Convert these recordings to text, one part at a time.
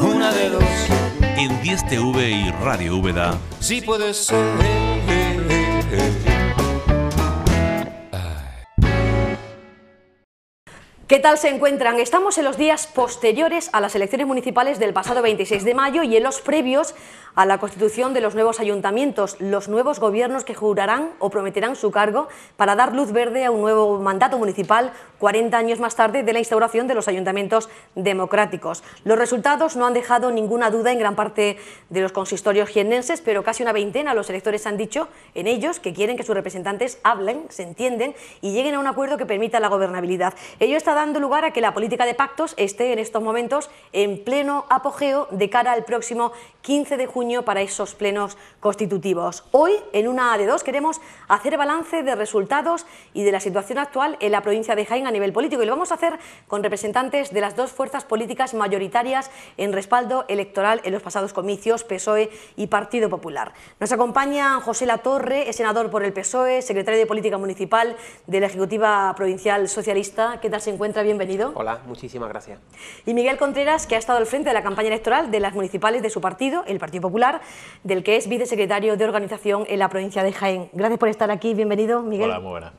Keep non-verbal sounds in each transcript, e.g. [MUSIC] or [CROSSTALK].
Una de dos. En 10 TV y Radio Úbeda. Sí puedes ser. ¿Qué tal se encuentran? Estamos en los días posteriores a las elecciones municipales del pasado 26 de mayo y en los previos a la constitución de los nuevos ayuntamientos, los nuevos gobiernos que jurarán o prometerán su cargo para dar luz verde a un nuevo mandato municipal 40 años más tarde de la instauración de los ayuntamientos democráticos. Los resultados no han dejado ninguna duda en gran parte de los consistorios jiennenses, pero casi una veintena los electores han dicho en ellos que quieren que sus representantes hablen, se entienden y lleguen a un acuerdo que permita la gobernabilidad dando lugar a que la política de pactos esté en estos momentos en pleno apogeo de cara al próximo 15 de junio para esos plenos constitutivos. Hoy, en una de dos, queremos hacer balance de resultados y de la situación actual en la provincia de Jaén a nivel político. Y lo vamos a hacer con representantes de las dos fuerzas políticas mayoritarias en respaldo electoral en los pasados comicios, PSOE y Partido Popular. Nos acompaña José La Torre, es senador por el PSOE, secretario de Política Municipal de la Ejecutiva Provincial Socialista. ¿Qué tal se encuentra? Bienvenido. Hola, muchísimas gracias. Y Miguel Contreras, que ha estado al frente de la campaña electoral de las municipales de su partido el Partido Popular, del que es vicesecretario de Organización en la provincia de Jaén. Gracias por estar aquí, bienvenido, Miguel. Hola, muy buenas.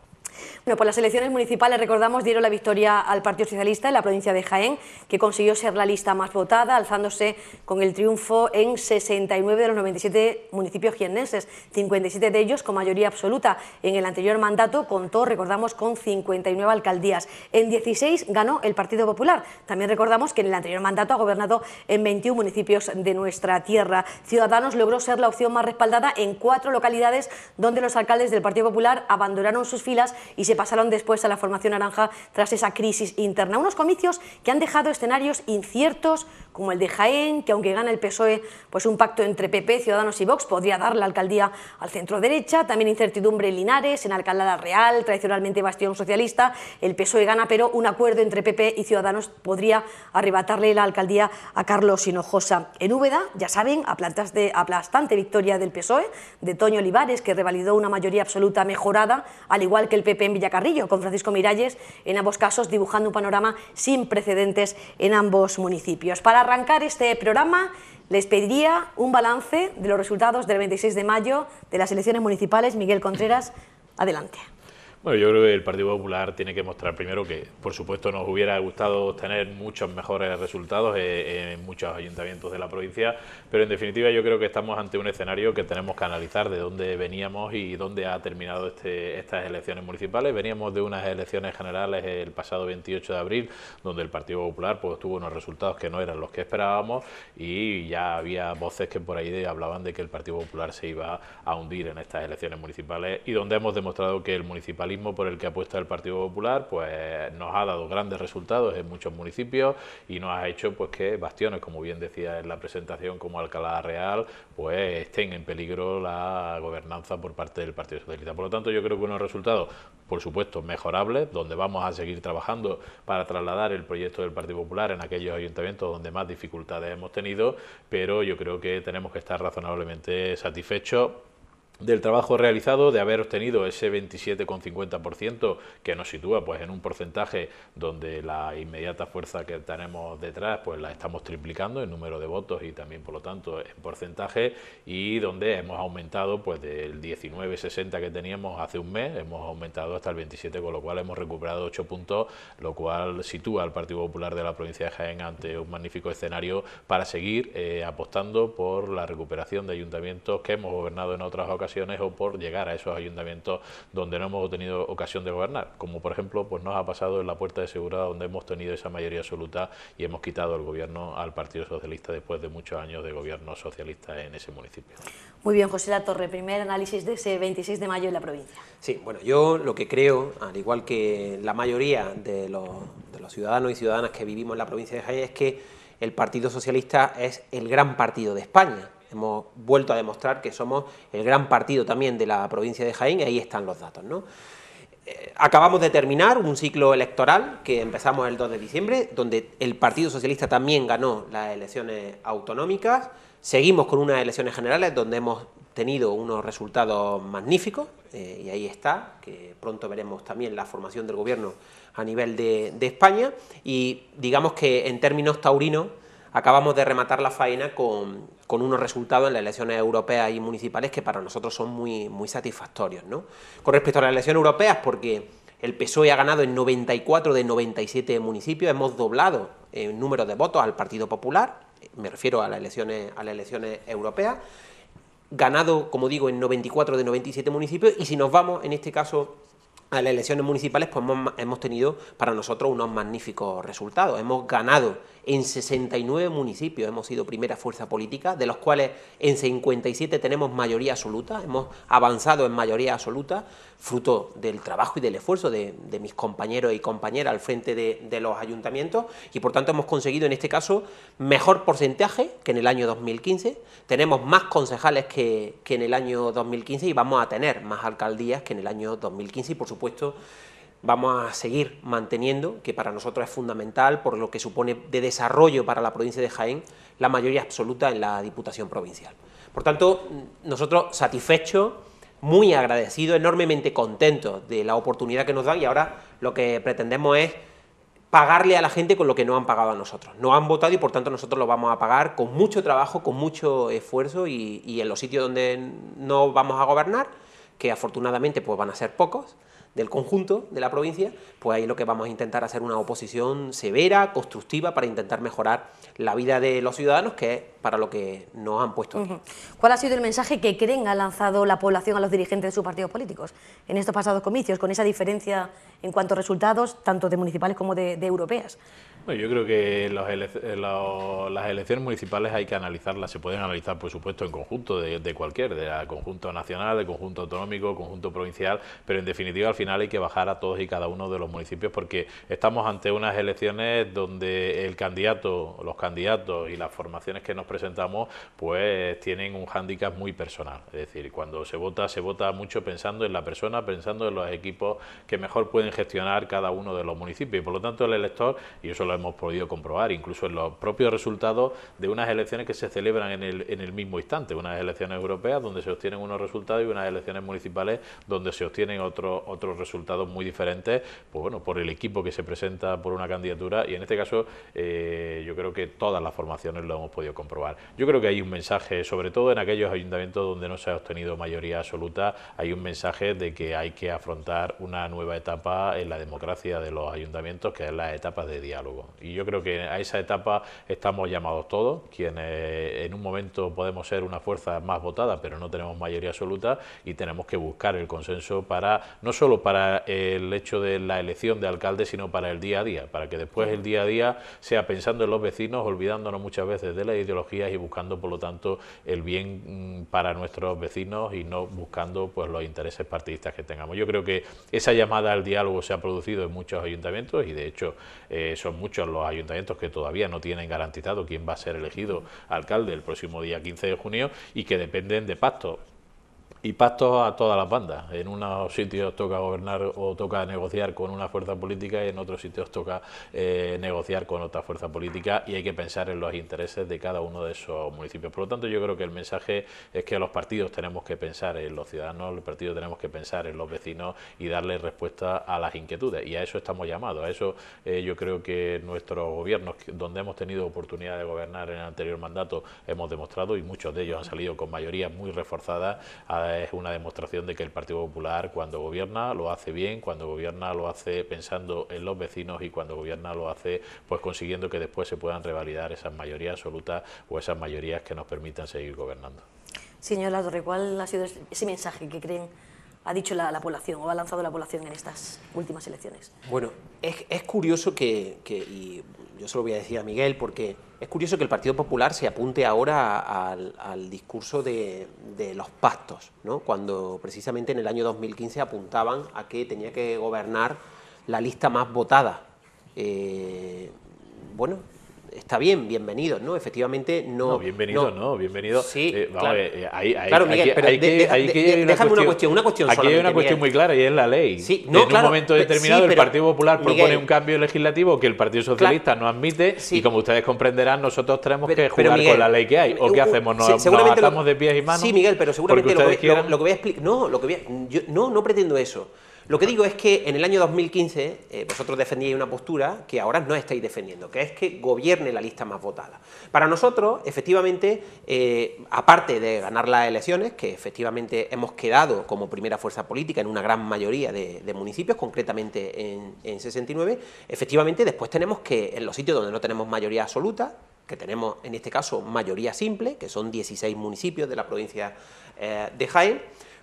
Bueno, las elecciones municipales, recordamos, dieron la victoria al Partido Socialista en la provincia de Jaén, que consiguió ser la lista más votada, alzándose con el triunfo en 69 de los 97 municipios jiennenses, 57 de ellos con mayoría absoluta. En el anterior mandato contó, recordamos, con 59 alcaldías. En 16 ganó el Partido Popular. También recordamos que en el anterior mandato ha gobernado en 21 municipios de nuestra tierra. Ciudadanos logró ser la opción más respaldada en cuatro localidades donde los alcaldes del Partido Popular abandonaron sus filas y se se pasaron después a la formación naranja tras esa crisis interna. Unos comicios que han dejado escenarios inciertos, como el de Jaén, que aunque gana el PSOE, pues un pacto entre PP, Ciudadanos y Vox podría dar la alcaldía al centro derecha, también incertidumbre en Linares, en Alcalá Real, tradicionalmente bastión socialista, el PSOE gana, pero un acuerdo entre PP y Ciudadanos podría arrebatarle la alcaldía a Carlos Hinojosa. En Úbeda, ya saben, de aplastante victoria del PSOE, de Toño Olivares, que revalidó una mayoría absoluta mejorada, al igual que el PP en Villacarrillo, con Francisco Miralles, en ambos casos dibujando un panorama sin precedentes en ambos municipios. Para arrancar este programa, les pediría un balance de los resultados del 26 de mayo de las elecciones municipales. Miguel Contreras, adelante. Bueno, yo creo que el Partido Popular tiene que mostrar primero que, por supuesto, nos hubiera gustado tener muchos mejores resultados eh, eh, en muchos ayuntamientos de la provincia, pero en definitiva yo creo que estamos ante un escenario que tenemos que analizar de dónde veníamos y dónde ha terminado este, estas elecciones municipales. Veníamos de unas elecciones generales el pasado 28 de abril, donde el Partido Popular pues, tuvo unos resultados que no eran los que esperábamos y ya había voces que por ahí hablaban de que el Partido Popular se iba a hundir en estas elecciones municipales y donde hemos demostrado que el municipal por el que apuesta el Partido Popular, pues nos ha dado grandes resultados en muchos municipios y nos ha hecho pues que bastiones, como bien decía en la presentación, como Alcalá Real, pues estén en peligro la gobernanza por parte del Partido Socialista. Por lo tanto, yo creo que unos resultados, por supuesto, mejorables, donde vamos a seguir trabajando para trasladar el proyecto del Partido Popular en aquellos ayuntamientos donde más dificultades hemos tenido, pero yo creo que tenemos que estar razonablemente satisfechos del trabajo realizado, de haber obtenido ese 27,50% que nos sitúa pues en un porcentaje donde la inmediata fuerza que tenemos detrás pues la estamos triplicando en número de votos y también por lo tanto en porcentaje y donde hemos aumentado pues del 19,60 que teníamos hace un mes, hemos aumentado hasta el 27 con lo cual hemos recuperado 8 puntos, lo cual sitúa al Partido Popular de la provincia de Jaén ante un magnífico escenario para seguir eh, apostando por la recuperación de ayuntamientos que hemos gobernado en otras ocasiones o por llegar a esos ayuntamientos donde no hemos tenido ocasión de gobernar, como por ejemplo pues nos ha pasado en la Puerta de Seguridad... donde hemos tenido esa mayoría absoluta y hemos quitado el gobierno al Partido Socialista después de muchos años de gobierno socialista en ese municipio. Muy bien, José La Torre, primer análisis de ese 26 de mayo en la provincia. Sí, bueno, yo lo que creo, al igual que la mayoría de los, de los ciudadanos y ciudadanas que vivimos en la provincia de Jaén, es que el Partido Socialista es el gran partido de España hemos vuelto a demostrar que somos el gran partido también de la provincia de Jaén, y ahí están los datos. Eh, acabamos de terminar un ciclo electoral que empezamos el 2 de diciembre, donde el Partido Socialista también ganó las elecciones autonómicas. Seguimos con unas elecciones generales donde hemos tenido unos resultados magníficos, eh, y ahí está, que pronto veremos también la formación del gobierno a nivel de España. Y digamos que en términos taurinos, acabamos de rematar la faena con, con, unos resultados en las elecciones europeas y municipales que para nosotros son muy, muy satisfactorios. ¿no? Con respecto a las elecciones europeas, porque el PSOE ha ganado en 94 de 97 municipios, hemos doblado el número de votos al Partido Popular, me refiero a las elecciones, a las elecciones europeas, ganado, como digo, en 94 de 97 municipios, y si nos vamos, en este caso, a las elecciones municipales pues hemos, tenido para nosotros unos magníficos resultados. Hemos ganado en 69 municipios, hemos sido primera fuerza política, de los cuales en 57 tenemos mayoría absoluta, hemos avanzado en mayoría absoluta, fruto del trabajo y del esfuerzo de, mis compañeros y compañeras al frente de, los ayuntamientos y por tanto hemos conseguido en este caso mejor porcentaje que en el año 2015, tenemos más concejales que, que en el año 2015 y vamos a tener más alcaldías que en el año 2015 y por supuesto supuesto, vamos a seguir manteniendo, que para nosotros es fundamental por lo que supone de desarrollo para la provincia de Jaén, la mayoría absoluta en la Diputación Provincial. Por tanto, nosotros satisfechos, muy agradecidos, enormemente contentos de la oportunidad que nos dan y ahora lo que pretendemos es pagarle a la gente con lo que no han pagado a nosotros. No han votado y por tanto nosotros lo vamos a pagar con mucho trabajo, con mucho esfuerzo y, y en los sitios donde no vamos a gobernar, que afortunadamente pues van a ser pocos, del conjunto de la provincia, pues ahí lo que vamos a intentar hacer una oposición severa, constructiva, para intentar mejorar la vida de los ciudadanos, que es para lo que nos han puesto ¿Cuál ha sido el mensaje que creen ha lanzado la población a los dirigentes de sus partidos políticos en estos pasados comicios, con esa diferencia en cuanto a resultados, tanto de municipales como de, de europeas? Bueno, yo creo que eh, las elecciones municipales hay que analizarlas, se pueden analizar, por supuesto, en conjunto de, cualquier, de conjunto nacional, de conjunto autonómico, conjunto provincial, pero en definitiva al final hay que bajar a todos y cada uno de los municipios porque estamos ante unas elecciones donde el candidato, los candidatos y las formaciones que nos presentamos, pues tienen un hándicap muy personal. Es decir, cuando se vota, se vota mucho pensando en la persona, pensando en los equipos que mejor pueden gestionar cada uno de los municipios. Y por lo tanto, el elector, y eso lo hemos podido comprobar, incluso en los propios resultados de unas elecciones que se celebran en el, mismo instante, unas elecciones europeas donde se obtienen unos resultados y unas elecciones municipales donde se obtienen otros resultados muy diferentes, pues bueno, por el equipo que se presenta por una candidatura y en este caso eh, yo creo que todas las formaciones lo hemos podido comprobar. Yo creo que hay un mensaje, sobre todo en aquellos ayuntamientos donde no se ha obtenido mayoría absoluta, hay un mensaje de que hay que afrontar una nueva etapa en la democracia de los ayuntamientos, que es la etapa de diálogo. Y yo creo que a esa etapa estamos llamados todos, quienes en un momento podemos ser una fuerza más votada, pero no tenemos mayoría absoluta y tenemos que buscar el consenso para no solo para el hecho de la elección de alcalde, sino para el día a día, para que después el día a día sea pensando en los vecinos, olvidándonos muchas veces de las ideologías y buscando, por lo tanto, el bien mm, para nuestros vecinos y no buscando pues los intereses partidistas que tengamos. Yo creo que esa llamada al diálogo se ha producido en muchos ayuntamientos y de hecho eh, son muchos muchos los ayuntamientos que todavía no tienen garantizado quién va a ser elegido alcalde el próximo día 15 de junio y que dependen de pactos y pacto a todas las bandas. En unos sitios toca gobernar o toca negociar con una fuerza política y en otros sitios toca eh, negociar con otra fuerza política y hay que pensar en los intereses de cada uno de esos municipios. Por lo tanto, yo creo que el mensaje es que a los partidos tenemos que pensar en los ciudadanos, los partidos tenemos que pensar en los vecinos y darle respuesta a las inquietudes y a eso estamos llamados. A eso eh, yo creo que nuestros gobiernos, donde hemos tenido oportunidad de gobernar en el anterior mandato, hemos demostrado y muchos de ellos han salido con mayoría muy reforzadas. A, es una demostración de que el Partido Popular cuando gobierna lo hace bien, cuando gobierna lo hace pensando en los vecinos y cuando gobierna lo hace pues consiguiendo que después se puedan revalidar esas mayorías absolutas o esas mayorías que nos permitan seguir gobernando. Señora Torre, ¿cuál ha sido ese mensaje que creen ha dicho la, población o ha lanzado la población en estas últimas elecciones? Bueno, es, curioso que, que yo se lo voy a decir a Miguel, porque es curioso que el Partido Popular se apunte ahora al, discurso de, los pactos, ¿no? cuando precisamente en el año 2015 apuntaban a que tenía que gobernar la lista más votada. Eh, bueno, está bien, bienvenido, ¿no? Efectivamente, no. No, bienvenido, no, bienvenido. Sí, eh, claro. hay, eh, hay, Miguel, pero hay que, hay que una cuestión, una cuestión, Aquí hay una cuestión muy clara y es la ley. no, en un momento determinado, el Partido Popular propone un cambio legislativo que el Partido Socialista no admite y como ustedes comprenderán, nosotros tenemos que jugar con la ley que hay. ¿O qué hacemos? no sí, de pies y manos? Sí, Miguel, pero seguramente lo que, que, voy a explicar. No, lo que voy yo, no, no pretendo eso. Lo que digo es que en el año 2015 eh, vosotros defendíais una postura que ahora no estáis defendiendo, que es que gobierne la lista más votada. Para nosotros, efectivamente, eh, aparte de ganar las elecciones, que efectivamente hemos quedado como primera fuerza política en una gran mayoría de, municipios, concretamente en, 69, efectivamente después tenemos que, en los sitios donde no tenemos mayoría absoluta, que tenemos en este caso mayoría simple, que son 16 municipios de la provincia eh, de Jaén,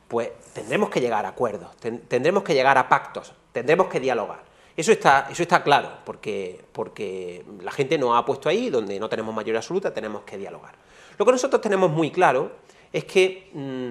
pues tendremos que llegar a acuerdos, tendremos que llegar a pactos, tendremos que dialogar. Eso está, eso está claro, porque, porque la gente nos ha puesto ahí, donde no tenemos mayoría absoluta, tenemos que dialogar. Lo que nosotros tenemos muy claro es que mm,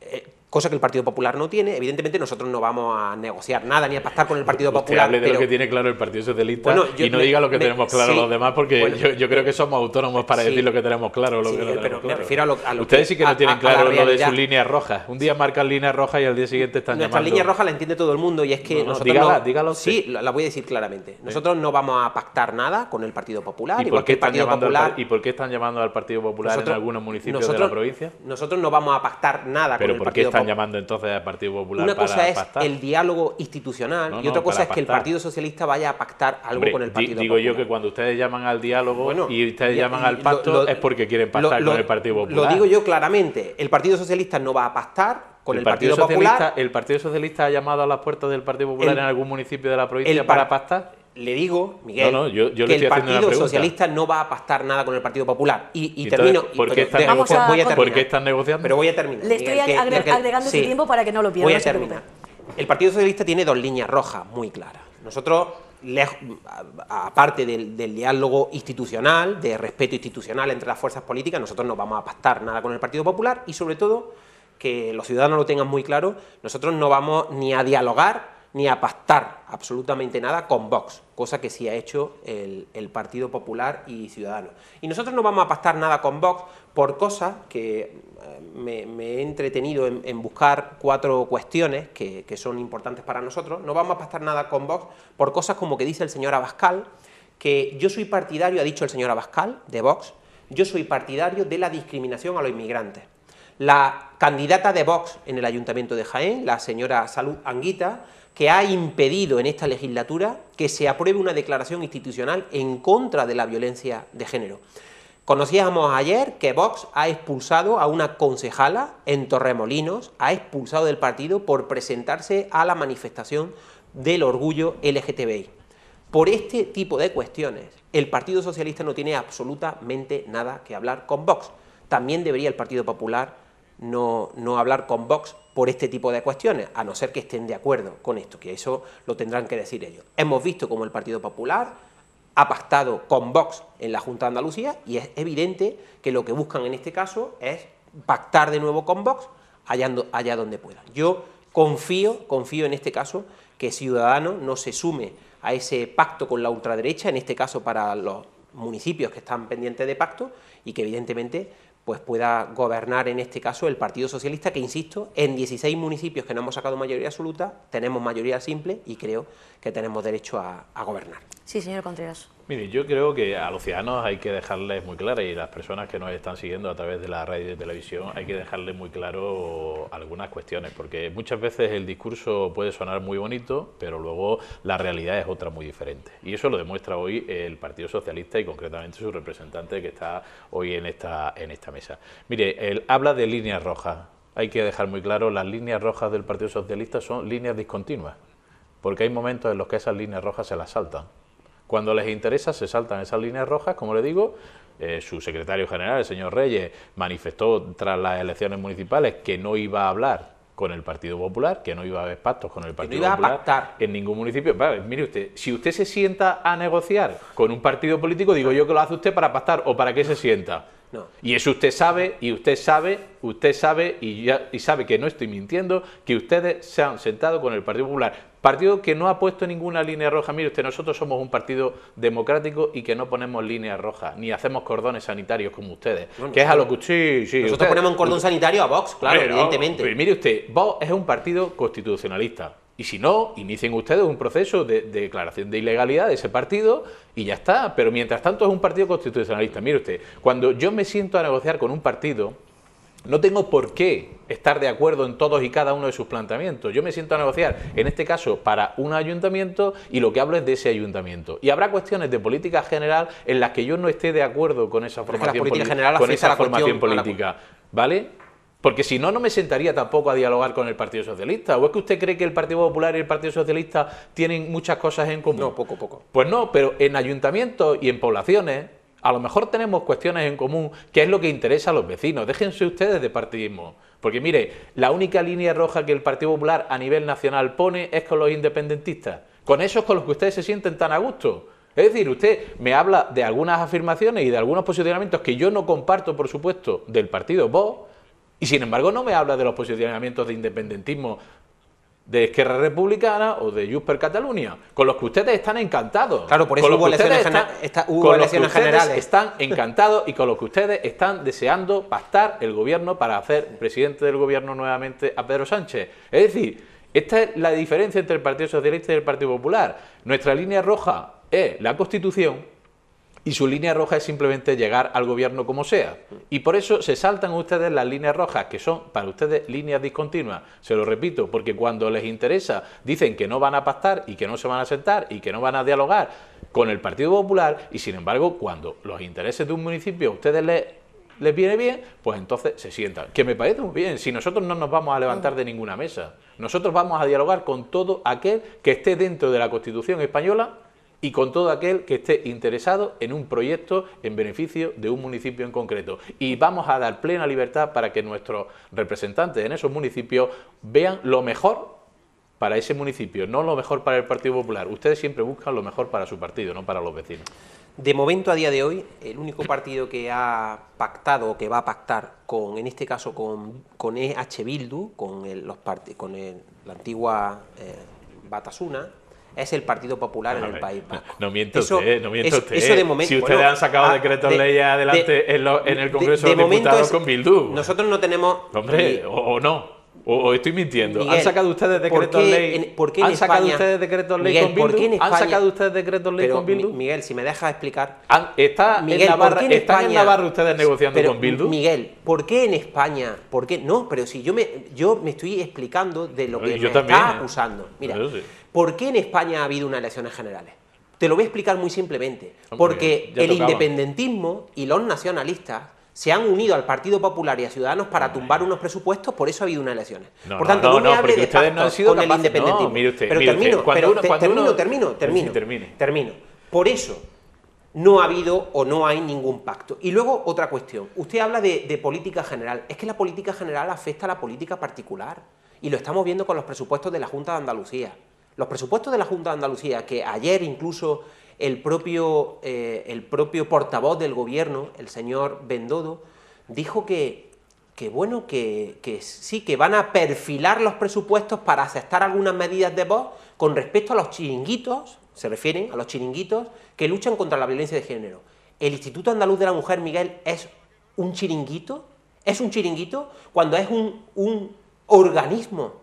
eh, cosa que el Partido Popular no tiene. Evidentemente nosotros no vamos a negociar nada ni a pactar con el Partido Popular. Hable de lo que tiene claro el Partido Socialista y no diga lo que tenemos claro los demás, porque yo, creo que somos autónomos para decir lo que tenemos claro. a Ustedes sí que no tienen claro lo de sus líneas rojas. Un día marcan línea roja y al día siguiente están Nuestra línea roja la entiende todo el mundo y es que no, dígalo sí, la voy a decir claramente. Nosotros no vamos a pactar nada con el Partido Popular. ¿Y, por qué, están llamando, al, ¿y por qué están llamando al Partido Popular en algunos municipios de la provincia? Nosotros no vamos a pactar nada con el Partido Popular llamando entonces al Partido Popular Una cosa es el diálogo institucional y otra cosa es que el Partido Socialista vaya a pactar algo con el Partido digo Popular. Digo yo que cuando ustedes llaman al diálogo y ustedes llaman al pacto es porque quieren pactar con el Partido Popular. Lo digo yo claramente, el Partido Socialista no va a pactar con el, Partido, Popular. ¿El Partido Socialista ha llamado a las puertas del Partido Popular en algún municipio de la provincia para pactar? le digo, Miguel, que el Partido Socialista no va a pastar nada con el Partido Popular. Y, termino. ¿por qué, están voy a negociando? Pero voy a terminar. Le estoy agregando su tiempo para que no lo pierda. Voy a terminar. El Partido Socialista tiene dos líneas rojas muy claras. Nosotros, aparte del, del, diálogo institucional, de respeto institucional entre las fuerzas políticas, nosotros no vamos a pastar nada con el Partido Popular y, sobre todo, que los ciudadanos lo tengan muy claro, nosotros no vamos ni a dialogar ni a pastar absolutamente nada con Vox, cosa que sí ha hecho el, Partido Popular y Ciudadanos. Y nosotros no vamos a pastar nada con Vox por cosas que eh, me, he entretenido en, buscar cuatro cuestiones que, son importantes para nosotros. No vamos a pastar nada con Vox por cosas como que dice el señor Abascal, que yo soy partidario, ha dicho el señor Abascal, de Vox, yo soy partidario de la discriminación a los inmigrantes. La candidata de Vox en el Ayuntamiento de Jaén, la señora Salud Anguita, que ha impedido en esta legislatura que se apruebe una declaración institucional en contra de la violencia de género. Conocíamos ayer que Vox ha expulsado a una concejala en Torremolinos, ha expulsado del partido por presentarse a la manifestación del orgullo LGTBI. Por este tipo de cuestiones, el Partido Socialista no tiene absolutamente nada que hablar con Vox. También debería el Partido Popular no, hablar con Vox por este tipo de cuestiones, a no ser que estén de acuerdo con esto, que eso lo tendrán que decir ellos. Hemos visto cómo el Partido Popular ha pactado con Vox en la Junta de Andalucía y es evidente que lo que buscan en este caso es pactar de nuevo con Vox allá, allá donde puedan. Yo confío, confío en este caso que Ciudadanos no se sume a ese pacto con la ultraderecha, en este caso para los municipios que están pendientes de pacto y que evidentemente pues pueda gobernar en este caso el Partido Socialista, que insisto, en 16 municipios que no hemos sacado mayoría absoluta, tenemos mayoría simple y creo que tenemos derecho a, gobernar. Sí, señor Contreras. Mire, yo creo que a los ciudadanos hay que dejarles muy claro, y las personas que nos están siguiendo a través de la radio de televisión, hay que dejarles muy claro algunas cuestiones, porque muchas veces el discurso puede sonar muy bonito, pero luego la realidad es otra muy diferente. Y eso lo demuestra hoy el Partido Socialista y concretamente su representante que está hoy en esta, en esta mesa. Mire, él habla de líneas rojas. Hay que dejar muy claro, las líneas rojas del Partido Socialista son líneas discontinuas, porque hay momentos en los que esas líneas rojas se las saltan. Cuando les interesa se saltan esas líneas rojas, como le digo, eh, su secretario general, el señor Reyes, manifestó tras las elecciones municipales que no iba a hablar con el Partido Popular, que no iba a haber pactos con el Partido Popular en ningún municipio. mire usted, si usted se sienta a negociar con un partido político, digo yo que lo hace usted para pactar o para qué se sienta. Y eso usted sabe, y usted sabe, usted sabe, y, sabe que no estoy mintiendo, que ustedes se han sentado con el Partido Popular. Partido que no ha puesto ninguna línea roja. Mire usted, nosotros somos un partido democrático y que no ponemos líneas rojas, ni hacemos cordones sanitarios como ustedes. que es a lo que sí, sí. Nosotros ponemos un cordón sanitario a Vox, claro, evidentemente. Pero mire usted, Vox es un partido constitucionalista. Y si no, inicien ustedes un proceso de, declaración de ilegalidad de ese partido y ya está. Pero mientras tanto es un partido constitucionalista. Mire usted, cuando yo me siento a negociar con un partido, no tengo por qué estar de acuerdo en todos y cada uno de sus planteamientos. Yo me siento a negociar, en este caso, para un ayuntamiento y lo que hablo es de ese ayuntamiento. Y habrá cuestiones de política general en las que yo no esté de acuerdo con esa formación, con esa formación política. ¿Vale? Porque si no, no me sentaría tampoco a dialogar con el Partido Socialista. ¿O es que usted cree que el Partido Popular y el Partido Socialista tienen muchas cosas en común? No, poco, poco. Pues no, pero en ayuntamientos y en poblaciones a lo mejor tenemos cuestiones en común, que es lo que interesa a los vecinos. Déjense ustedes de partidismo. Porque mire, la única línea roja que el Partido Popular a nivel nacional pone es con los independentistas. Con esos con los que ustedes se sienten tan a gusto. Es decir, usted me habla de algunas afirmaciones y de algunos posicionamientos que yo no comparto, por supuesto, del partido Vox, y sin embargo no me habla de los posicionamientos de independentismo de Esquerra Republicana o de Jusper Cataluña, con los que ustedes están encantados. Claro, por eso hubo están, con Están encantados y con los que ustedes están deseando pactar el gobierno para hacer presidente del gobierno nuevamente a Pedro Sánchez. Es decir, esta es la diferencia entre el Partido Socialista y el Partido Popular. Nuestra línea roja es la Constitución y su línea roja es simplemente llegar al gobierno como sea. Y por eso se saltan ustedes las líneas rojas, que son para ustedes líneas discontinuas. Se lo repito, porque cuando les interesa dicen que no van a pactar y que no se van a sentar y que no van a dialogar con el Partido Popular y sin embargo cuando los intereses de un municipio a ustedes les les viene bien, pues entonces se sientan. Que me parece muy bien, si nosotros no nos vamos a levantar de ninguna mesa, nosotros vamos a dialogar con todo aquel que esté dentro de la Constitución española y con todo aquel que esté interesado en un proyecto en beneficio de un municipio en concreto. Y vamos a dar plena libertad para que nuestros representantes en esos municipios vean lo mejor para ese municipio, no lo mejor para el Partido Popular. Ustedes siempre buscan lo mejor para su partido, no para los vecinos. De momento, a día de hoy, el único partido que ha pactado o que va a pactar con, en este caso, con, con EH Bildu, con, con la antigua eh, Batasuna, es el Partido Popular en el País No, miento usted, no miento usted. si ustedes han sacado decreto ah, decretos de, leyes adelante en, en, el Congreso de, Diputados con Bildu. Nosotros no tenemos... Hombre, o no. O, estoy mintiendo. ¿Han sacado ustedes decretos ley? ¿Por qué en, ¿Han sacado ustedes decretos ley con Bildu? ¿Han sacado ustedes decretos ley con Bildu? Miguel, si me dejas explicar. Está en la barra, ¿Están en la ustedes negociando con Bildu? Miguel, ¿por qué en España? ¿Por qué? No, pero si yo me, yo me estoy explicando de lo que me está acusando. Mira, ¿por qué en España ha habido unas elecciones generales? Te lo voy a explicar muy simplemente. Porque el independentismo y los nacionalistas se han unido al Partido Popular y a Ciudadanos para tumbar unos presupuestos, por eso ha habido unas elecciones. por tanto, no, me de sido con el independentismo. pero termino, termino, termino, Por eso no ha habido o no hay ningún pacto. Y luego otra cuestión. Usted habla de política general. Es que la política general afecta a la política particular. Y lo estamos viendo con los presupuestos de la Junta de Andalucía. Los presupuestos de la Junta de Andalucía, que ayer incluso el propio, eh, el propio portavoz del gobierno, el señor Bendodo, dijo que, bueno, que, sí, que van a perfilar los presupuestos para aceptar algunas medidas de voz con respecto a los chiringuitos, se refieren a los chiringuitos que luchan contra la violencia de género. ¿El Instituto Andaluz de la Mujer, Miguel, es un chiringuito? ¿Es un chiringuito cuando es un, un organismo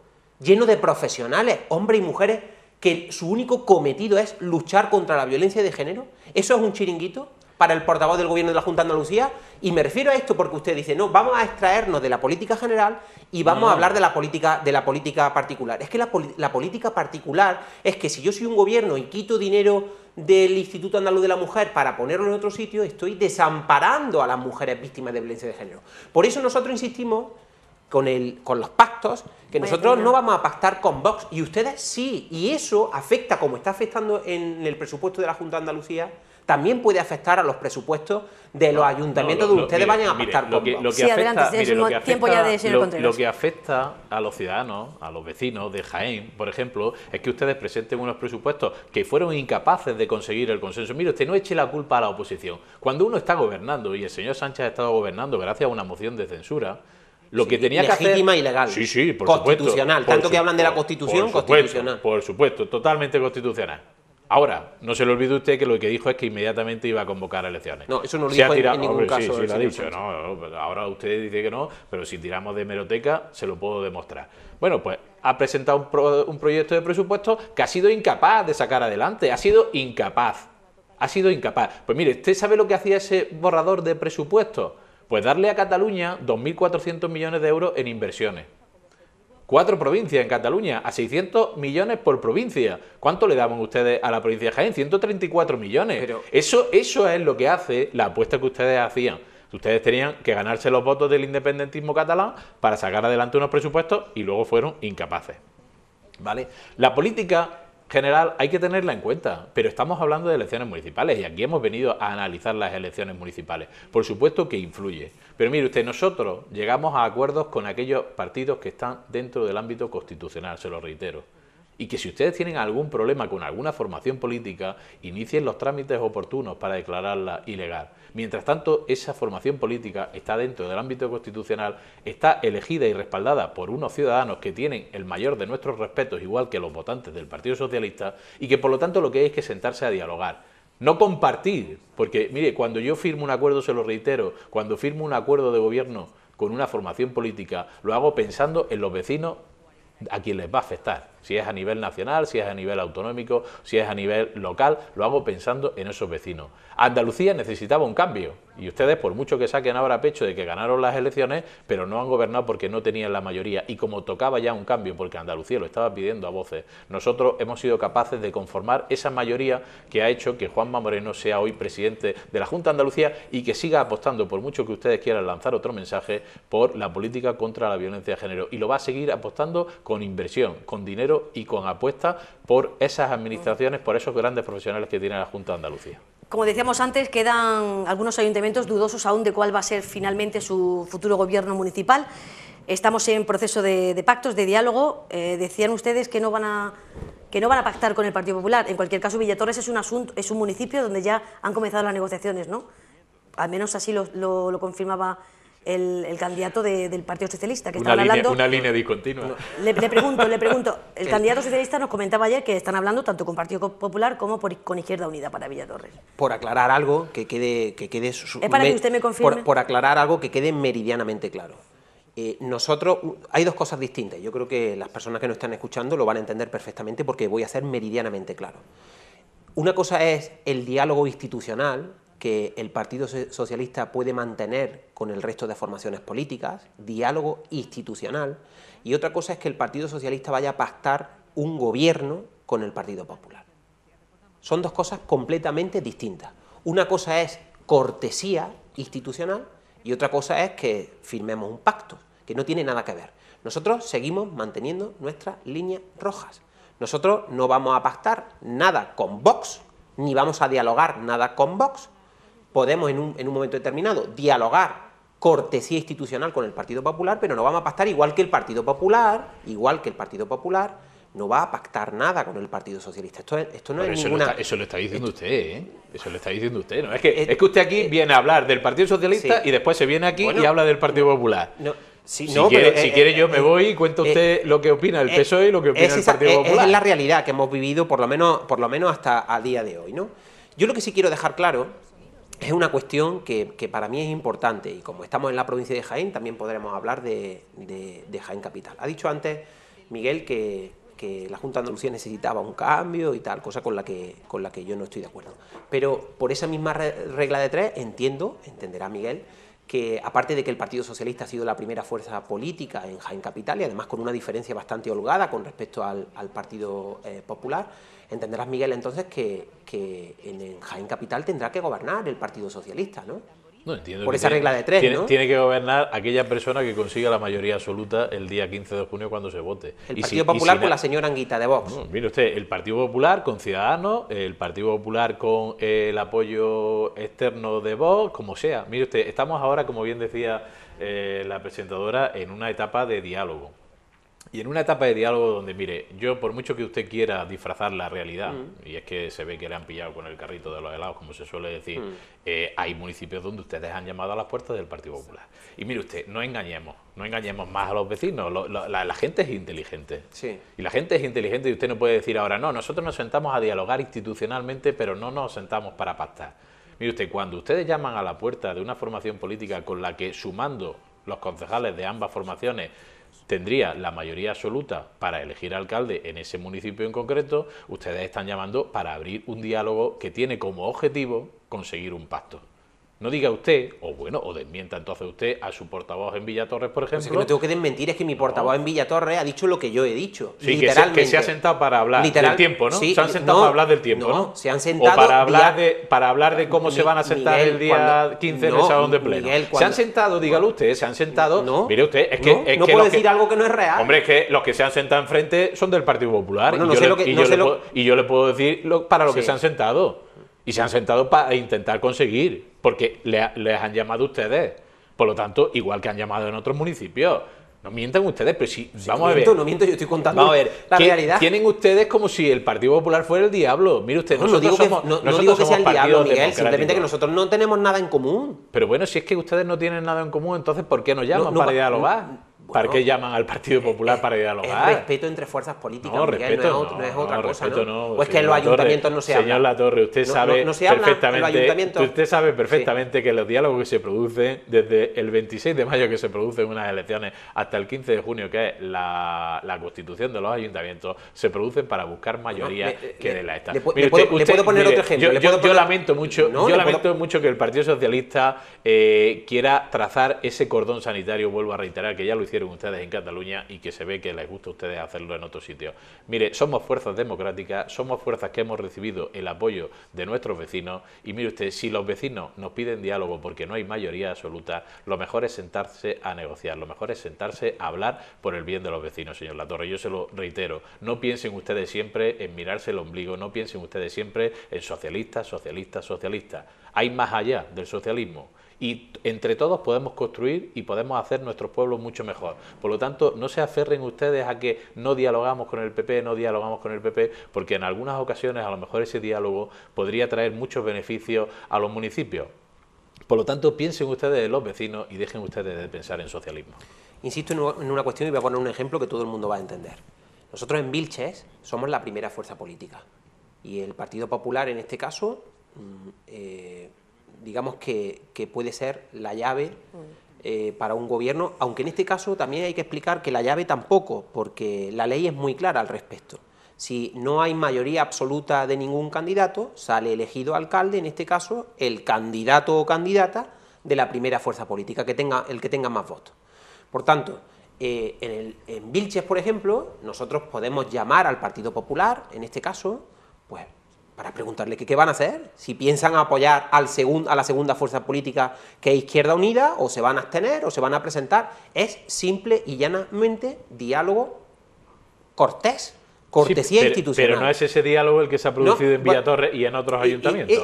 lleno de profesionales, hombres y mujeres que su único cometido es luchar contra la violencia de género? ¿Eso es un chiringuito? para el portavoz del gobierno de la Junta de Andalucía, y me refiero a esto porque usted dice, no, vamos a extraernos de la política general y vamos a hablar de la política, de la política particular. Es que la, la, política particular es que si yo soy un gobierno y quito dinero del Instituto Andaluz de la Mujer para ponerlo en otro sitio, estoy desamparando a las mujeres víctimas de violencia de género. Por eso nosotros insistimos con, los pactos, que nosotros no vamos a pactar con Vox y ustedes sí, y eso afecta, como está afectando en el presupuesto de la Junta de Andalucía, también puede afectar a los presupuestos de los ayuntamientos donde ustedes vayan a pactar con que, Vox. afecta, lo que afecta a los ciudadanos, a los vecinos de Jaén, por ejemplo, es que ustedes presenten unos presupuestos que fueron incapaces de conseguir el consenso. Mire, usted no eche la culpa a la oposición. Cuando uno está gobernando, y el señor Sánchez ha estado gobernando gracias a una moción de censura, lo que tenía que hacer. Legítima y legal. Sí, sí, por Constitucional. Tanto que hablan de la Constitución, constitucional. Por supuesto, totalmente constitucional. Ahora, no se le olvide usted que lo que dijo es que inmediatamente iba a convocar elecciones. No, eso no lo dijo en ningún caso. lo ha ahora usted dice que no, pero si tiramos de meroteca se lo puedo demostrar. Bueno, pues ha presentado un, un proyecto de presupuesto que ha sido incapaz de sacar adelante, ha sido incapaz, ha sido incapaz. Pues mire, ¿usted sabe lo que hacía ese borrador de presupuesto? Pues darle a Cataluña 2.400 millones de euros en inversiones. Cuatro provincias en Cataluña, a 600 millones por provincia. ¿Cuánto le daban ustedes a la provincia de Jaén? 134 millones. Eso, eso es lo que hace la apuesta que ustedes hacían. Ustedes tenían que ganarse los votos del independentismo catalán para sacar adelante unos presupuestos y luego fueron incapaces. ¿Vale? La política general hay que tenerla en cuenta, pero estamos hablando de elecciones municipales y aquí hemos venido a analizar las elecciones municipales. Por supuesto que influye, pero mire usted, nosotros llegamos a acuerdos con aquellos partidos que están dentro del ámbito constitucional, se lo reitero y que si ustedes tienen algún problema con alguna formación política, inicien los trámites oportunos para declararla ilegal. Mientras tanto, esa formación política está dentro del ámbito constitucional, está elegida y respaldada por unos ciudadanos que tienen el mayor de nuestros respetos, igual que los votantes del Partido Socialista, y que por lo tanto lo que hay es que sentarse a dialogar. No compartir, porque mire, cuando yo firmo un acuerdo, se lo reitero, cuando firmo un acuerdo de gobierno con una formación política, lo hago pensando en los vecinos a quienes les va a afectar si es a nivel nacional, si es a nivel autonómico, si es a nivel local, lo hago pensando en esos vecinos. Andalucía necesitaba un cambio y ustedes, por mucho que saquen ahora pecho de que ganaron las elecciones, pero no han gobernado porque no tenían la mayoría y como tocaba ya un cambio, porque Andalucía lo estaba pidiendo a voces, nosotros hemos sido capaces de conformar esa mayoría que ha hecho que Juanma Moreno sea hoy presidente de la Junta de Andalucía y que siga apostando, por mucho que ustedes quieran lanzar otro mensaje, por la política contra la violencia de género y lo va a seguir apostando con inversión, con dinero y con apuesta por esas administraciones, por esos grandes profesionales que tiene la Junta de Andalucía. Como decíamos antes, quedan algunos ayuntamientos dudosos aún de cuál va a ser finalmente su futuro gobierno municipal. Estamos en proceso de, pactos, de diálogo. Eh, decían ustedes que no van a que no van a pactar con el Partido Popular. En cualquier caso, Villatorres es un asunto, es un municipio donde ya han comenzado las negociaciones, ¿no? Al menos así lo, lo confirmaba el, candidato del Partido Socialista, que está línea, hablando... Una discontinua. le, pregunto, le pregunto. [LAUGHS] El eh. candidato socialista nos comentaba ayer que están hablando tanto con Partido Popular como con Izquierda Unida para Villatorres. Por aclarar algo que quede... Que quede su, es para que usted me confirme. Por, aclarar algo que quede meridianamente claro. Eh, nosotros... Hay dos cosas distintas. Yo creo que las personas que nos están escuchando lo van a entender perfectamente porque voy a ser meridianamente claro. Una cosa es el diálogo institucional, que el Partido Socialista puede mantener con el resto de formaciones políticas, diálogo institucional, y otra cosa es que el Partido Socialista vaya a pactar un gobierno con el Partido Popular. Son dos cosas completamente distintas. Una cosa es cortesía institucional y otra cosa es que firmemos un pacto, que no tiene nada que ver. Nosotros seguimos manteniendo nuestras líneas rojas. Nosotros no vamos a pactar nada con Vox, ni vamos a dialogar nada con Vox, podemos en un, momento determinado dialogar cortesía institucional con el Partido Popular, pero no vamos a pactar igual que el Partido Popular, igual que el Partido Popular, no va a pactar nada con el Partido Socialista. Esto, esto no es eso ninguna... eso lo está diciendo usted, ¿eh? Eso lo está diciendo usted, ¿no? Es que, eh, usted aquí eh, viene a hablar del Partido Socialista y después se viene aquí y habla del Partido Popular. Eh, si, quiere, yo me voy y cuento usted lo que opina el PSOE y lo que opina el Partido esa, Popular. Es la realidad que hemos vivido por lo menos, por lo menos hasta a día de hoy, ¿no? Yo lo que sí quiero dejar claro es una cuestión que, para mí es importante y como estamos en la provincia de Jaén también podremos hablar de, Jaén Capital. Ha dicho antes Miguel que, que, la Junta de Andalucía necesitaba un cambio y tal, cosa con la que, con la que yo no estoy de acuerdo. Pero por esa misma regla de tres entiendo, entenderá Miguel, que aparte de que el Partido Socialista ha sido la primera fuerza política en Jaén Capital y además con una diferencia bastante holgada con respecto al, Partido eh, Popular, entenderás, Miguel, entonces que, en, en Jaén Capital tendrá que gobernar el Partido Socialista, ¿no? No, entiendo por esa regla de tres. Tiene, ¿no? tiene, que gobernar aquella persona que consiga la mayoría absoluta el día 15 de junio cuando se vote. El Partido Popular con la señora Anguita de Vox. Mm, mire usted, el Partido Popular con Ciudadanos, el Partido Popular con el apoyo externo de Vox, como sea. Mire usted, estamos ahora, como bien decía eh, la presentadora, en una etapa de diálogo. Y en una etapa de diálogo donde, mire, yo por mucho que usted quiera disfrazar la realidad, mm. y es que se ve que le han pillado con el carrito de los helados, como se suele decir, mm. eh, hay municipios donde ustedes han llamado a las puertas del Partido Popular. Y mire usted, no engañemos, no engañemos más a los vecinos, la, gente es inteligente. Y la gente es inteligente y usted no puede decir ahora, no, nosotros nos sentamos a dialogar institucionalmente, pero no nos sentamos para pactar. Mire usted, cuando ustedes llaman a la puerta de una formación política con la que sumando los concejales de ambas formaciones tendría la mayoría absoluta para elegir alcalde en ese municipio en concreto, ustedes están llamando para abrir un diálogo que tiene como objetivo conseguir un pacto. No diga usted, o bueno, o desmienta entonces usted a su portavoz en Villatorres, por ejemplo. Lo que no tengo que desmentir, es que mi portavoz en Villatorres ha dicho lo que yo he dicho. Que, se, ha sentado para hablar del tiempo, ¿no? se han sentado para hablar del tiempo, ¿no? Se han sentado. O para hablar, de, para hablar de cómo se van a sentar el día 15 en el salón de pleno. se han sentado, dígalo usted, se han sentado. No, mire usted, es que. No, puedo decir algo que no es real. Hombre, es que los que se han sentado enfrente son del Partido Popular. y, yo le, y, yo le puedo decir para lo que se han sentado. Y se han sentado para intentar conseguir, porque les han llamado ustedes. Por lo tanto, igual que han llamado en otros municipios. No mientan ustedes, pero si, vamos a ver. Miento, no miento, yo estoy contando la realidad. Tienen ustedes como si el Partido Popular fuera el diablo. Mire usted, no, digo que, no, digo que sea el diablo, Miguel, simplemente que nosotros no tenemos nada en común. Pero bueno, si es que ustedes no tienen nada en común, entonces ¿por qué nos llaman para dialogar? ¿Para qué llaman al Partido eh, Popular eh, para dialogar? Es respeto entre fuerzas políticas, no, respeto, no, es, otra cosa. es que en los ayuntamientos no se habla. Señor Latorre, usted sabe perfectamente, usted sabe perfectamente que los diálogos que se producen desde el 26 de mayo que se producen unas elecciones hasta el 15 de junio, que es la, constitución de los ayuntamientos, se producen para buscar mayoría eh, que de la esta. Le, puedo, poner otro ejemplo. Yo, lamento mucho, lamento mucho que el Partido Socialista quiera trazar ese cordón sanitario, vuelvo a reiterar, que ya lo hicieron hicieron ustedes en Cataluña y que se ve que les gusta a ustedes hacerlo en otros sitios. Mire, somos fuerzas democráticas, somos fuerzas que hemos recibido el apoyo de nuestros vecinos y mire usted, si los vecinos nos piden diálogo porque no hay mayoría absoluta, lo mejor es sentarse a negociar, lo mejor es sentarse a hablar por el bien de los vecinos, señor Latorre. Yo se lo reitero, no piensen ustedes siempre en mirarse el ombligo, no piensen ustedes siempre en socialistas, socialistas, socialistas. Hay más allá del socialismo y entre todos podemos construir y podemos hacer nuestros pueblos mucho mejor. Por lo tanto, no se aferren ustedes a que no dialogamos con el PP, no dialogamos con el PP, porque en algunas ocasiones a lo mejor ese diálogo podría traer muchos beneficios a los municipios. Por lo tanto, piensen ustedes en los vecinos y dejen ustedes de pensar en socialismo. Insisto en una cuestión y voy a poner un ejemplo que todo el mundo va a entender. Nosotros en Vilches somos la primera fuerza política y el Partido Popular en este caso mm, eh, digamos que, puede ser la llave mm. eh, para un gobierno, aunque en este caso también hay que explicar que la llave tampoco, porque la ley es muy clara al respecto. Si no hay mayoría absoluta de ningún candidato, sale elegido alcalde, en este caso, el candidato o candidata de la primera fuerza política, que tenga, el que tenga más votos. Por tanto, eh, en, en Vilches, por ejemplo, nosotros podemos llamar al Partido Popular, en este caso, pues para preguntarle qué van a hacer, si piensan apoyar al a la segunda fuerza política que es Izquierda Unida, o se van a abstener, o se van a presentar. Es simple y llanamente diálogo cortés, cortesía institucional. Pero no es ese diálogo el que se ha producido en en Torre y en otros ayuntamientos.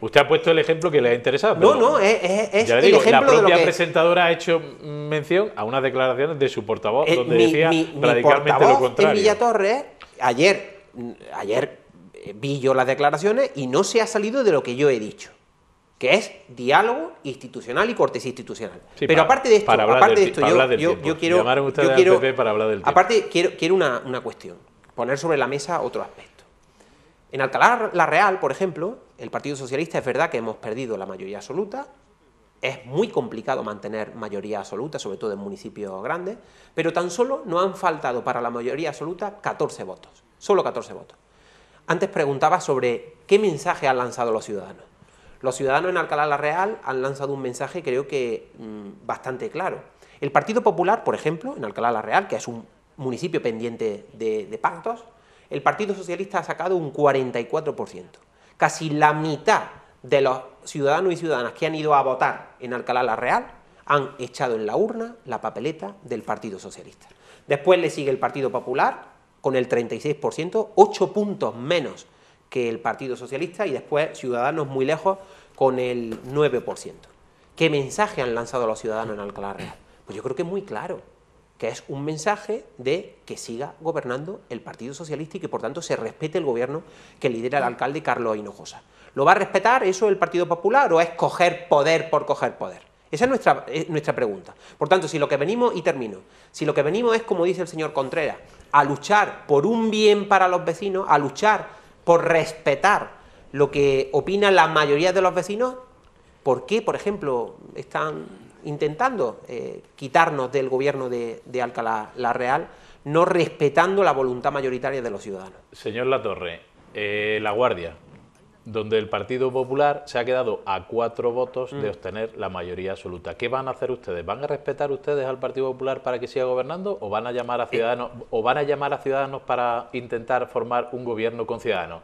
Usted ha puesto el ejemplo que le ha interesado. no, no, es, es el ejemplo La propia presentadora ha hecho mención a unas declaraciones de su portavoz, eh, donde decía radicalmente lo contrario. En Torre ayer, ayer vi yo las declaraciones y no se ha salido de lo que yo he dicho que es diálogo institucional y cortesía institucional. Pero aparte de esto, aparte de esto yo, quiero, aparte quiero, quiero una, una, cuestión, poner sobre la mesa otro aspecto. En Alcalá la Real, por ejemplo, el Partido Socialista es verdad que hemos perdido la mayoría absoluta. Es muy complicado mantener mayoría absoluta, sobre todo en municipios grandes, pero tan solo no han faltado para la mayoría absoluta 14 votos, solo 14 votos. Antes preguntaba sobre qué mensaje han lanzado los ciudadanos. Los ciudadanos en Alcalá la Real han lanzado un mensaje creo que mm, bastante claro. El Partido Popular, por ejemplo, en Alcalá la Real, que es un municipio pendiente de, de pactos, el Partido Socialista ha sacado un 44%. Casi la mitad de los ciudadanos y ciudadanas que han ido a votar en Alcalá la Real han echado en la urna la papeleta del Partido Socialista. Después le sigue el Partido Popular, con el 36%, 8 puntos menos que el Partido Socialista y después Ciudadanos muy lejos con el 9%. ¿Qué mensaje han lanzado los ciudadanos en Alcalá Real? Pues yo creo que es muy claro, que es un mensaje de que siga gobernando el Partido Socialista y que por tanto se respete el gobierno que lidera el alcalde Carlos Hinojosa. ¿Lo va a respetar eso el Partido Popular o es coger poder por coger poder? Esa es nuestra, es nuestra pregunta. Por tanto, si lo que venimos, y termino, si lo que venimos es, como dice el señor Contreras, a luchar por un bien para los vecinos, a luchar por respetar lo que opinan la mayoría de los vecinos, ¿por qué, por ejemplo, están intentando eh, quitarnos del gobierno de, Alcalá la Real, no respetando la voluntad mayoritaria de los ciudadanos? Señor Latorre, eh, La Guardia, donde el Partido Popular se ha quedado a cuatro votos de mm. obtener la mayoría absoluta. ¿Qué van a hacer ustedes? ¿Van a respetar ustedes al Partido Popular para que siga gobernando o van a llamar a eh, ciudadanos o van a llamar a ciudadanos para intentar formar un gobierno con ciudadanos?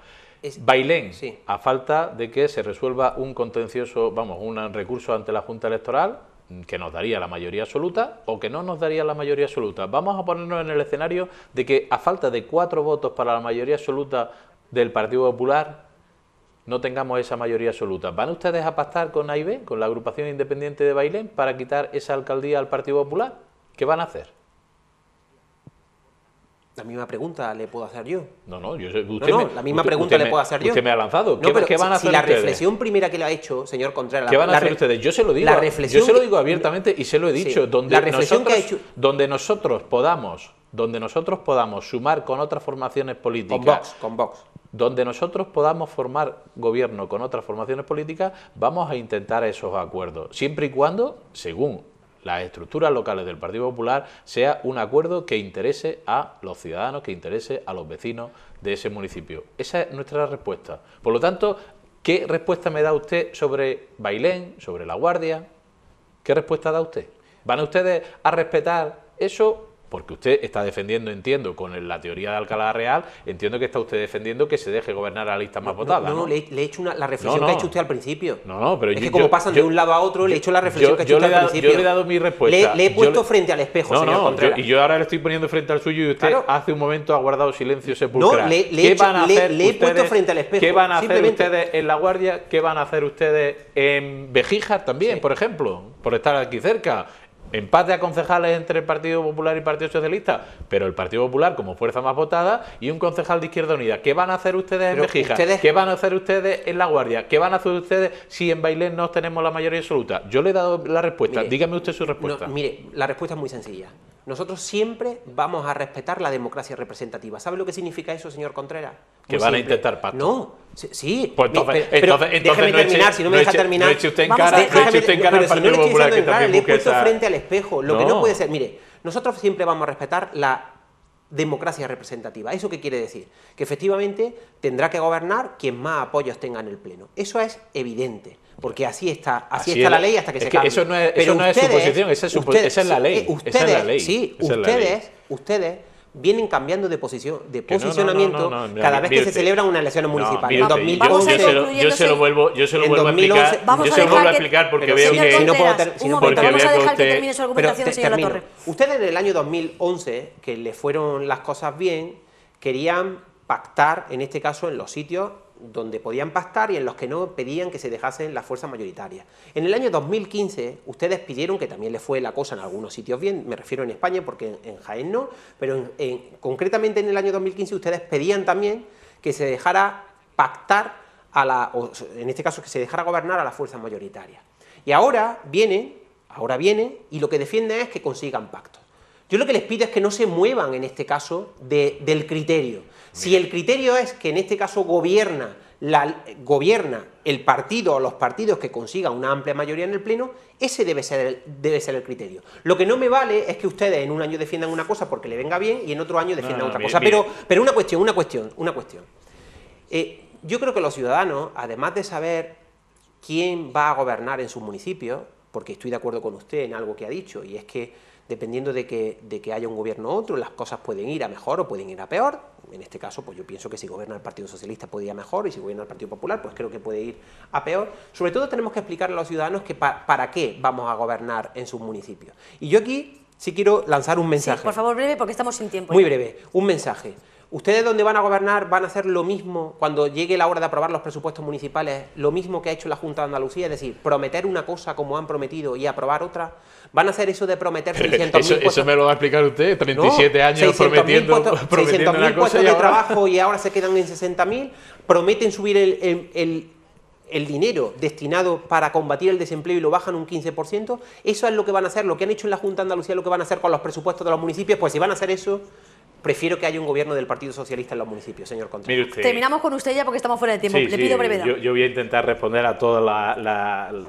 Bailén, a falta de que se resuelva un contencioso, vamos, un recurso ante la Junta Electoral mm, que nos daría la mayoría absoluta o que no nos daría la mayoría absoluta. Vamos a ponernos en el escenario de que a falta de cuatro votos para la mayoría absoluta del Partido Popular, no tengamos esa mayoría absoluta. ¿Van ustedes a pactar con AIB, con la agrupación independiente de Bailén, para quitar esa alcaldía al Partido Popular? ¿Qué van a hacer? La misma pregunta le puedo hacer yo. No, no, usted no, la misma pregunta le puedo hacer yo. Usted me ha lanzado. ¿Qué, van a hacer si la reflexión primera que le ha hecho, señor Contreras... ¿Qué van a hacer ustedes? Yo se lo digo, yo se lo digo abiertamente y se lo he dicho. donde, nosotros, donde nosotros podamos donde nosotros podamos sumar con otras formaciones políticas... Con Vox, con Vox donde nosotros podamos formar gobierno con otras formaciones políticas, vamos a intentar esos acuerdos, siempre y cuando, según las estructuras locales del Partido Popular, sea un acuerdo que interese a los ciudadanos, que interese a los vecinos de ese municipio. Esa es nuestra respuesta. Por lo tanto, ¿qué respuesta me da usted sobre Bailén, sobre La Guardia? ¿Qué respuesta da usted? ¿Van ustedes a respetar eso porque usted está defendiendo, entiendo, con la teoría de Alcalá Real, entiendo que está usted defendiendo que se deje gobernar a la lista más votada. No, no, le, he hecho la reflexión que ha hecho usted al principio. No, no, pero es yo, que como pasan de un lado a otro, le he hecho la reflexión que ha hecho usted dado, al principio. Yo le he dado mi respuesta. Le, he puesto frente al espejo, señor y yo ahora le estoy poniendo frente al suyo y usted hace un momento ha guardado silencio sepulcral. No, le, he puesto frente al espejo. ¿Qué van a hacer ustedes en La Guardia? ¿Qué van a hacer ustedes en Vejijas también, por ejemplo? Por estar aquí cerca empate a concejales entre el Partido Popular y Partido Socialista, pero el Partido Popular como fuerza más votada y un concejal de Izquierda Unida. ¿Qué van a hacer ustedes en Mejija? ¿Qué van a hacer ustedes en La Guardia? ¿Qué van a hacer ustedes si en Bailén no tenemos la mayoría absoluta? Yo le he dado la respuesta. Dígame usted su respuesta. mire, la respuesta es muy sencilla nosotros siempre vamos a respetar la democracia representativa. ¿Sabe lo que significa eso, señor Contreras? que van a intentar pacto. No, sí, pues entonces, déjeme terminar, si no me deja terminar. No usted usted en cara al Partido que Le he puesto frente al espejo, lo que no puede ser. Mire, nosotros siempre vamos a respetar la democracia representativa. ¿Eso qué quiere decir? Que efectivamente tendrá que gobernar quien más apoyos tenga en el Pleno. Eso es evidente porque así está, así, está la ley hasta que se cambie. eso no es, eso no es su, posición esa es la ley. Ustedes, ustedes, ustedes vienen cambiando de, posición, de posicionamiento cada vez que se celebra una elecciones municipal en 2011, yo, se lo, vuelvo, yo se lo vuelvo a explicar, yo se lo vuelvo a explicar porque veo que... no puedo si no porque vamos a dejar que termine su argumentación, señor Torre. Ustedes en el año 2011, que le fueron las cosas bien, querían pactar, en este caso, en los sitios donde podían pactar y en los que no pedían que se dejasen las fuerzas mayoritarias. En el año 2015 ustedes pidieron, que también les fue la cosa en algunos sitios bien, me refiero en España porque en, Jaén no, pero en, concretamente en el año 2015 ustedes pedían también que se dejara pactar, a la, en este caso que se dejara gobernar a las fuerzas mayoritarias. Y ahora viene, ahora viene, y lo que defienden es que consigan pactos. Yo lo que les pido es que no se muevan en este caso del criterio, si el criterio es que en este caso gobierna, el partido o los partidos que consigan una amplia mayoría en el Pleno, ese debe ser, el, debe ser el criterio. Lo que no me vale es que ustedes en un año defiendan una cosa porque le venga bien y en otro año defiendan otra cosa. Pero, pero una cuestión, una cuestión, una cuestión. Eh, yo creo que los ciudadanos, además de saber quién va a gobernar en sus municipios, porque estoy de acuerdo con usted en algo que ha dicho, y es que dependiendo de que, de que haya un gobierno u otro, las cosas pueden ir a mejor o pueden ir a peor. En este caso, pues yo pienso que si gobierna el Partido Socialista podría ir a mejor y si gobierna el Partido Popular, pues creo que puede ir a peor. Sobre todo tenemos que explicarle a los ciudadanos que para qué vamos a gobernar en sus municipios. Y yo aquí sí quiero lanzar un mensaje. por favor, breve, porque estamos sin tiempo. Muy breve, un mensaje. ¿Ustedes donde van a gobernar van a hacer lo mismo cuando llegue la hora de aprobar los presupuestos municipales, lo mismo que ha hecho la Junta de Andalucía? Es decir, prometer una cosa como han prometido y aprobar otra. ¿Van a hacer eso de prometer 600.000 [LAUGHS] puestos? me lo va a explicar usted, 37 años prometiendo, [LAUGHS] de trabajo y ahora se quedan en 60.000. Prometen subir el, el dinero destinado para combatir el desempleo y lo bajan un 15%, eso es lo que van a hacer, lo que han hecho en la Junta de Andalucía, lo que van a hacer con los presupuestos de los municipios, pues si van a hacer eso, prefiero que haya un gobierno del Partido Socialista en los municipios, señor Contreras. Terminamos con usted ya porque estamos fuera de tiempo. Le pido brevedad. Yo, voy a intentar responder a todas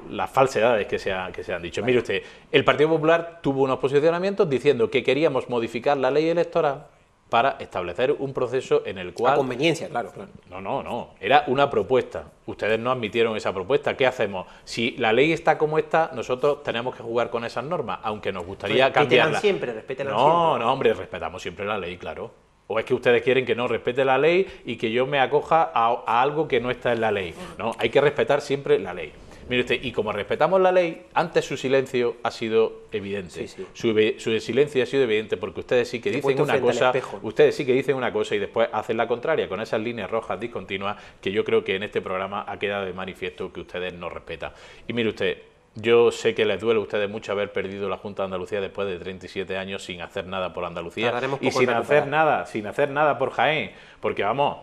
las falsedades que se, han dicho. Mire usted, el Partido Popular tuvo unos posicionamientos diciendo que queríamos modificar la ley electoral para establecer un proceso en el cual... A conveniencia, claro, No, no, no. Era una propuesta. Ustedes no admitieron esa propuesta. ¿Qué hacemos? Si la ley está como está, nosotros tenemos que jugar con esas normas, aunque nos gustaría que tengan siempre, respeten siempre. No, no, hombre, respetamos siempre la ley, claro. ¿O es que ustedes quieren que no respete la ley y que yo me acoja a algo que no está en la ley? No, hay que respetar siempre la ley. Mire usted, y como respetamos la ley, antes su silencio ha sido evidente. Su, silencio ha sido evidente porque ustedes sí que dicen una cosa, ustedes sí que dicen una cosa y después hacen la contraria con esas líneas rojas discontinuas que yo creo que en este programa ha quedado de manifiesto que ustedes no respetan. Y mire usted, yo sé que les duele a ustedes mucho haber perdido la Junta de Andalucía después de 37 años sin hacer nada por Andalucía y sin hacer nada, sin hacer nada por Jaén, porque vamos,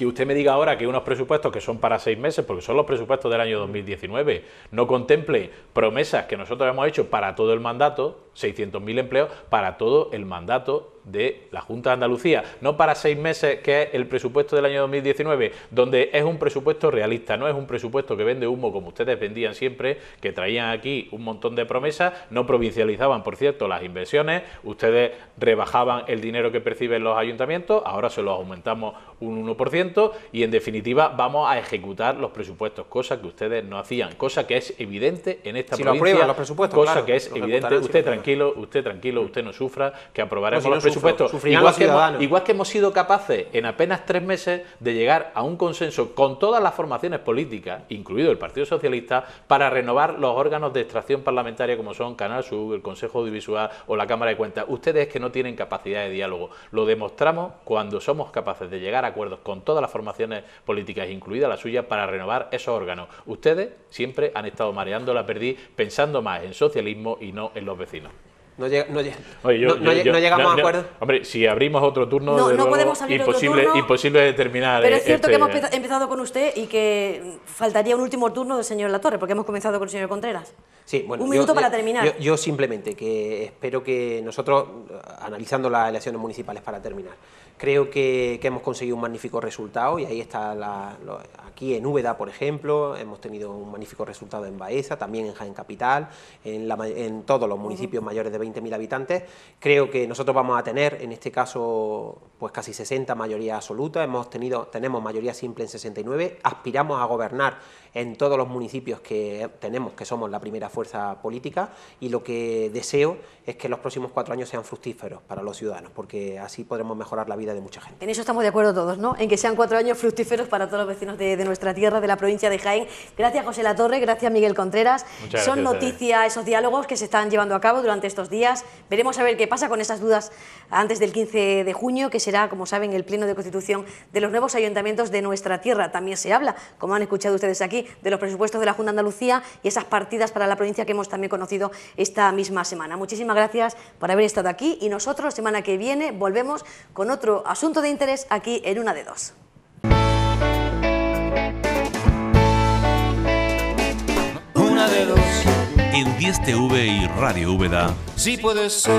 que usted me diga ahora que unos presupuestos que son para seis meses, porque son los presupuestos del año 2019, no contemple promesas que nosotros hemos hecho para todo el mandato, 600.000 empleos para todo el mandato de la Junta de Andalucía, no para seis meses, que es el presupuesto del año 2019, donde es un presupuesto realista, no es un presupuesto que vende humo como ustedes vendían siempre, que traían aquí un montón de promesas, no provincializaban, por cierto, las inversiones, ustedes rebajaban el dinero que perciben los ayuntamientos, ahora se los aumentamos un 1% y en definitiva vamos a ejecutar los presupuestos, cosa que ustedes no hacían, cosa que es evidente en esta si lo aprueban los presupuestos, cosa que es evidente, usted tranquilo usted tranquilo, mm. usted no sufra, que aprobaremos los presupuestos. igual, que hemos, sido capaces en apenas tres meses de llegar a un consenso con todas las formaciones políticas, incluido el Partido Socialista, para renovar los órganos de extracción parlamentaria como son Canal Sur, el Consejo Audiovisual o la Cámara de Cuentas. Ustedes que no tienen capacidad de diálogo. Lo demostramos cuando somos capaces de llegar a acuerdos con todas las formaciones políticas, incluida la suya, para renovar esos órganos. Ustedes siempre han estado mareando la perdiz pensando más en socialismo y no en los vecinos. No, llegamos a acuerdo. Hombre, si abrimos otro turno, no, de podemos abrir imposible, otro turno, imposible determinar. Pero es cierto que este- hemos empezado con usted y que faltaría un último turno del señor Latorre, porque hemos comenzado con el señor Contreras un minuto para terminar. Yo, simplemente que espero que nosotros, analizando las elecciones municipales para terminar, creo que, hemos conseguido un magnífico resultado y ahí está, aquí en Úbeda, por ejemplo, hemos tenido un magnífico resultado en Baeza, también en Jaén Capital, en, todos los municipios mayores de 20.000 habitantes. Creo que nosotros vamos a tener, en este caso, pues casi 60 mayoría absoluta, hemos tenido, tenemos mayoría simple en 69, aspiramos a gobernar en todos los municipios que tenemos, que somos la primera fuerza fuerza política y lo que deseo es que los próximos cuatro años sean fructíferos para los ciudadanos, porque así podremos mejorar la vida de mucha gente. En eso estamos de acuerdo todos, ¿no? En que sean cuatro años fructíferos para todos los vecinos de, nuestra tierra, de la provincia de Jaén. Gracias José La Torre, gracias Miguel Contreras. Son noticias esos diálogos que se están llevando a cabo durante estos días. Veremos a ver qué pasa con esas dudas antes del 15 de junio, que será, como saben, el pleno de constitución de los nuevos ayuntamientos de nuestra tierra. También se habla, como han escuchado ustedes aquí, de los presupuestos de la Junta de Andalucía y esas partidas para la provincia que hemos también conocido esta misma semana. Muchísimas gracias por haber estado aquí y nosotros la semana que viene volvemos con otro asunto de interés aquí en Una de Dos. Una de dos. En 10TV y Radio Úbeda. Sí puede ser.